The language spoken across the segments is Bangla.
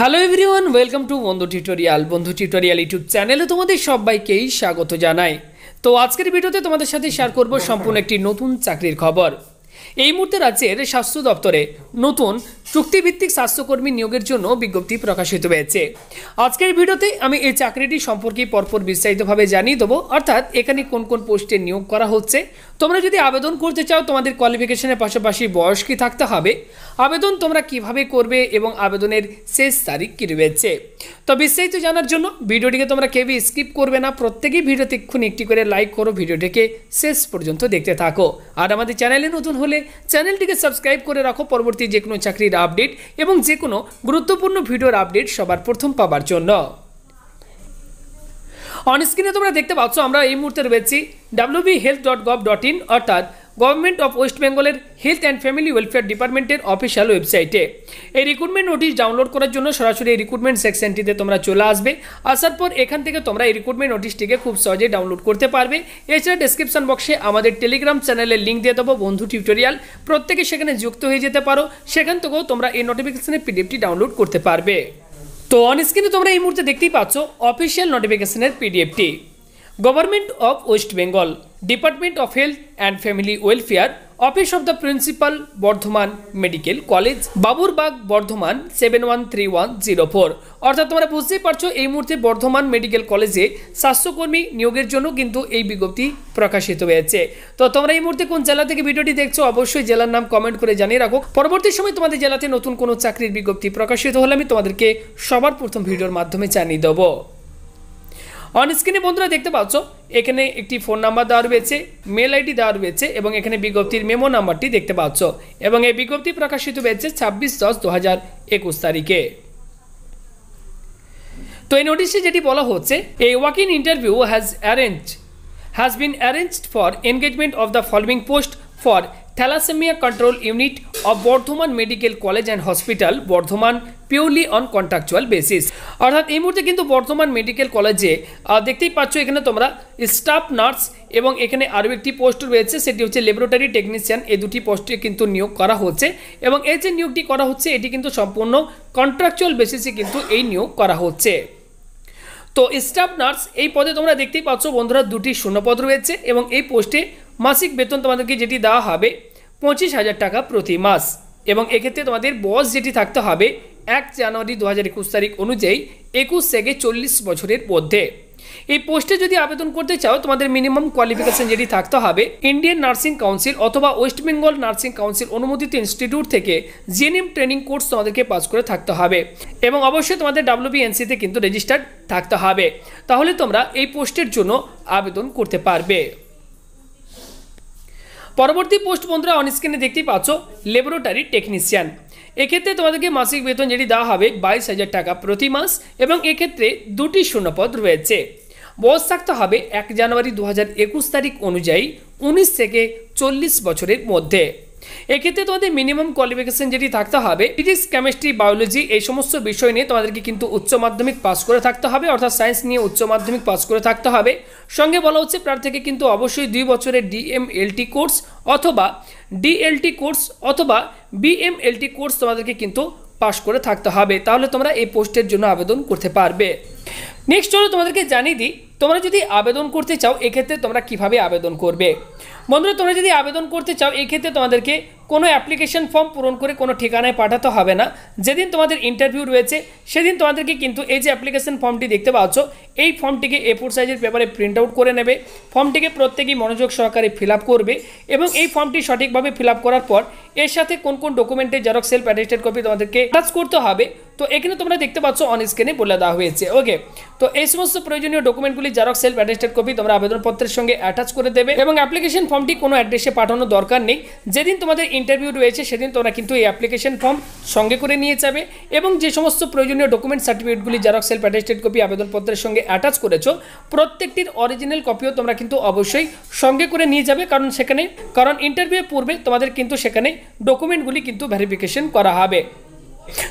hello everyone welcome to Bandhu tutorial Bandhu tutorial YouTube চ্যানেলে তোমাদের সবাইকেই স্বাগত জানাই তো আজকের ভিডিওতে তোমাদের সাথে শেয়ার করব সম্পূর্ণ একটি নতুন চাকরির খবর এই মুহূর্তে রাজ্যের স্বাস্থ্য দপ্তরে নতুন চুক্তিভিত্তিক স্বাস্থ্যকর্মী নিয়োগের জন্য বিজ্ঞপ্তি প্রকাশিত হয়েছে আজকের ভিডিওতে আমি এই চাকরিটি সম্পর্কে পরপর বিস্তারিতভাবে জানিয়ে দেবো অর্থাৎ এখানে কোন কোন পোস্টে নিয়োগ করা হচ্ছে তোমরা যদি আবেদন করতে চাও তোমাদের কোয়ালিফিকেশনের পাশাপাশি বয়স কি থাকতে হবে আবেদন তোমরা কিভাবে করবে এবং আবেদনের শেষ তারিখ কী রয়েছে তো বিস্তারিত জানার জন্য ভিডিওটিকে তোমরা কেউ স্কিপ করবে না প্রত্যেকেই ভিডিওতে এক্ষুনি একটি করে লাইক করো ভিডিওটিকে শেষ পর্যন্ত দেখতে থাকো আর আমাদের চ্যানেলে নতুন হলে চ্যানেলটিকে সাবস্ক্রাইব করে রাখো পরবর্তী যে কোনো চাকরির আপডেট এবং যে কোনো গুরুত্বপূর্ণ ভিডিওর আপডেট সবার প্রথম পাবার জন্য অনস্ক্রিনে তোমরা দেখতে পাচ্ছ আমরা এই মুহূর্তে রয়েছি WB health dot gov dot in অর্থাৎ গভর্নমেন্ট অফ ওয়েস্ট বেঙ্গলের হেলথ অ্যান্ড ফ্যামিলি ওয়েলফেয়ার ডিপার্টমেন্টের অফিসিয়াল ওয়েবসাইটে এই রিক্রুটমেন্ট নোটিশ ডাউনলোড করার জন্য সরাসরি এই রিক্রুটমেন্ট সেকশনটিতে তোমরা চলে আসবে আসার পর এখান থেকে তোমরা এই রিক্রুটমেন্ট নোটিশটিকে খুব সহজে ডাউনলোড করতে পারবে এছাড়া ডিসক্রিপশন বক্সে আমাদের টেলিগ্রাম চ্যানেলের লিঙ্ক দিয়ে দেবো বন্ধু টিউটোরিয়াল প্রত্যেকে সেখানে যুক্ত হয়ে যেতে পারো সেখান থেকেও তোমরা এই নোটিফিকেশনের পিডিএফটি ডাউনলোড করতে পারবে তো অন স্ক্রিনে তোমরা এই মুহূর্তে দেখতেই পাচ্ছ অফিসিয়াল নোটিফিকেশনের পিডিএফটি government of West Bengal department of health and family welfare office of the principal Bardhaman medical college Baburbag Bardhaman seven one three one zero four অর্থাৎ তোমরা বুঝতেই পারছো এই মুহূর্তে বর্ধমান মেডিকেল কলেজে স্বাস্থ্যকর্মী নিয়োগের জন্য কিন্তু এই বিজ্ঞপ্তি প্রকাশিত হয়েছে তো তোমরা এই মুহূর্তে কোন জেলা থেকে ভিডিওটি দেখছো অবশ্যই জেলার নাম কমেন্ট করে জানিয়ে রাখো পরবর্তী সময় তোমাদের জেলাতে নতুন কোনো চাকরির বিজ্ঞপ্তি প্রকাশিত হলে আমি তোমাদেরকে সবার প্রথম ভিডিওর মাধ্যমে জানিয়ে দেবো অন স্ক্রিনে বন্ধুরা দেখতে পাচ্ছ এখানে একটি ফোন নাম্বার দেওয়া রয়েছে মেল আইডি দেওয়া রয়েছে এবং এখানে বিজ্ঞপ্তির মেমো নাম্বারটি দেখতে পাচ্ছ এবং এই বিজ্ঞপ্তি প্রকাশিত হয়েছে ছাব্বিশ দশ দু হাজার একুশ তারিখে তো এই নোটিশে যেটি বলা হচ্ছে এই walk in interview has arrange has been arranged for engagement of the following post for thalassaemia control unit of Bardhaman medical college and hospital Bardhaman purely on contractual basis অর্থাৎ এই মুহূর্তে কিন্তু বর্তমান মেডিকেল কলেজে দেখতেই পাচ্ছ এখানে তোমরা স্টাফ নার্স এবং এখানে আরও একটি পোস্ট রয়েছে সেটি হচ্ছে ল্যাবরেটারি টেকনিশিয়ান এই দুটি পোস্টে কিন্তু নিয়োগ করা হচ্ছে এবং এই যে নিয়োগটি করা হচ্ছে এটি কিন্তু সম্পূর্ণ কন্ট্রাকচুয়াল বেসিসে কিন্তু এই নিয়োগ করা হচ্ছে তো স্টাফ নার্স এই পদে তোমরা দেখতেই পাচ্ছ বন্ধুরা দুটি শূন্যপদ রয়েছে এবং এই পোস্টে মাসিক বেতন তোমাদেরকে যেটি দেওয়া হবে পঁচিশ হাজার টাকা প্রতি মাস এবং এক্ষেত্রে তোমাদের বস যেটি থাকতে হবে এক জানুয়ারি দু হাজার একুশ তারিখ অনুযায়ী একুশ থেকে চল্লিশ বছরের মধ্যে এই পোস্টে যদি আবেদন করতে চাও তোমাদের মিনিমাম কোয়ালিফিকেশন যেটি থাকতে হবে ইন্ডিয়ান নার্সিং কাউন্সিল অথবা ওয়েস্ট বেঙ্গল নার্সিং কাউন্সিল অনুমোদিত ইনস্টিটিউট থেকে জিএনএম ট্রেনিং কোর্স তোমাদেরকে পাস করে থাকতে হবে এবং অবশ্যই তোমাদের ডাব্লিউবিএনসিতে কিন্তু রেজিস্টার্ড থাকতে হবে তাহলে তোমরা এই পোস্টের জন্য আবেদন করতে পারবে পরবর্তী পোস্ট বন্ধুরা অনস্ক্রিনে দেখতেই পাচ্ছ ল্যাবরেটরি টেকনিশিয়ান এক্ষেত্রে তোমাদেরকে মাসিক বেতন যেটি দেওয়া হবে বাইশ হাজার টাকা প্রতি মাস এবং এক্ষেত্রে দুটি শূন্যপদ রয়েছে বয়স থাকতে হবে এক জানুয়ারি দু তারিখ অনুযায়ী উনিশ থেকে চল্লিশ বছরের মধ্যে এক্ষেত্রে তোমাদের মিনিমাম কোয়ালিফিকেশন যেটি থাকতে হবে ফিজিক্স কেমিস্ট্রি বায়োলজি এই সমস্ত বিষয় নিয়ে তোমাদেরকে কিন্তু উচ্চ মাধ্যমিক পাস করে থাকতে হবে অর্থাৎ সায়েন্স নিয়ে উচ্চ মাধ্যমিক পাস করে থাকতে হবে সঙ্গে বলা হচ্ছে প্রার্থীকে কিন্তু অবশ্যই দুই বছরের ডিএমএলটি কোর্স অথবা ডিএলটি কোর্স অথবা বিএমএলটি কোর্স তোমাদেরকে কিন্তু পাশ করে থাকতে হবে তাহলে তোমরা এই পোস্টের জন্য আবেদন করতে পারবে নেক্সট চলো তোমাদেরকে জানিয়ে দিই তোমরা যদি আবেদন করতে চাও এক্ষেত্রে তোমরা কিভাবে আবেদন করবে বন্ধুরা তোমরা যদি আবেদন করতে চাও এক্ষেত্রে তোমাদেরকে কোনো অ্যাপ্লিকেশন ফর্ম পূরণ করে কোনো ঠিকানায় পাঠাতে হবে না যেদিন তোমাদের ইন্টারভিউ রয়েছে সেদিন তোমাদেরকে কিন্তু এই যে অ্যাপ্লিকেশন ফর্মটি দেখতে পাচ্ছ এই ফর্মটিকে এ ফোর সাইজের পেপারে প্রিন্ট আউট করে নেবে ফর্মটিকে প্রত্যেকেই মনোযোগ সহকারে ফিল করবে এবং এই ফর্মটি সঠিকভাবে ফিল করার পর এর সাথে কোন কোন ডকুমেন্টে জেরক্স সেলফ অ্যাটেস্টেড কপি তোমাদেরকে টাচ করতে হবে তো এখানে তোমরা দেখতে পাচ্ছ অন স্ক্রিনে বলে দেওয়া হয়েছে ওকে তো এই সমস্ত প্রয়োজনীয় ডকুমেন্টগুলি জেরক্স সেলফ অ্যাটেস্টেড কপি তোমরা আবেদনপত্রের সঙ্গে অ্যাটাচ করে দেবে এবং অ্যাপ্লিকেশন ফর্মটি কোনো অ্যাড্রেসে পাঠানোর দরকার নেই যেদিন তোমাদের ইন্টারভিউ রয়েছে সেদিন তোমরা কিন্তু এই অ্যাপ্লিকেশন ফর্ম সঙ্গে করে নিয়ে যাবে এবং যে সমস্ত প্রয়োজনীয় ডকুমেন্ট সার্টিফিকেটগুলি জেরক্স সেলফ অ্যাটেস্টেড কপি আবেদনপত্রের সঙ্গে অ্যাটাচ করেছো প্রত্যেকটির অরিজিনাল কপিও তোমরা কিন্তু অবশ্যই সঙ্গে করে নিয়ে যাবে কারণ সেখানে কারণ ইন্টারভিউ পূর্বে তোমাদের কিন্তু সেখানে ডকুমেন্টগুলি কিন্তু ভেরিফিকেশন করা হবে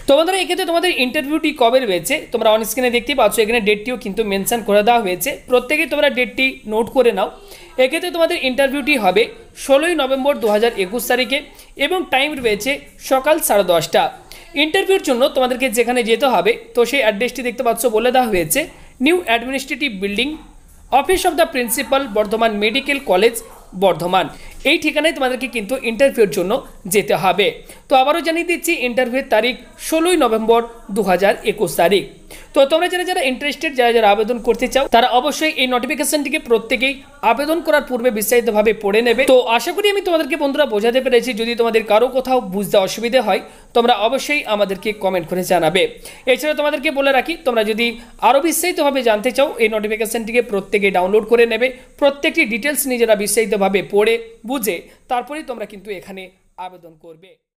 তো বন্ধুরা এক্ষেত্রে তোমাদের ইন্টারভিউটি কবে রয়েছে তোমরা অন স্ক্রিনে দেখতে পাচ্ছ এখানে ডেটটিও কিন্তু মেনশান করে দেওয়া হয়েছে প্রত্যেকেই তোমরা ডেটটি নোট করে নাও এক্ষেত্রে তোমাদের ইন্টারভিউটি হবে ষোলোই নভেম্বর দু তারিখে এবং টাইম রয়েছে সকাল সাড়ে দশটা ইন্টারভিউর জন্য তোমাদেরকে যেখানে যেতে হবে তো সেই অ্যাড্রেসটি দেখতে পাচ্ছ বলে দেওয়া হয়েছে new administrative building office of the principal Bardhaman medical college Bardhaman এই ঠিকানায় তোমাদেরকে কিন্তু ইন্টারভিউর জন্য যেতে হবে তো আবারও জানিয়ে দিচ্ছি ইন্টারভিউর তারিখ ষোলোই নভেম্বর দু তারিখ তো তোমরা যারা যারা ইন্টারেস্টেড যারা যারা আবেদন করতে চাও তারা অবশ্যই এই নোটিফিকেশনটিকে প্রত্যেকেই আবেদন করার পূর্বে বিস্তারিতভাবে পড়ে নেবে তো আশা করি আমি তোমাদেরকে বন্ধুরা বোঝাতে পেরেছি যদি তোমাদের কারো কোথাও বুঝতে অসুবিধে হয় তোমরা অবশ্যই আমাদেরকে কমেন্ট করে জানাবে এছাড়া তোমাদেরকে বলে রাখি তোমরা যদি আরও বিস্তারিতভাবে জানতে চাও এই নোটিফিকেশনটিকে প্রত্যেকে ডাউনলোড করে নেবে প্রত্যেকটি ডিটেলস নিজেরা বিস্তারিতভাবে পড়ে বুঝে তারপরেই তোমরা কিন্তু এখানে আবেদন করবে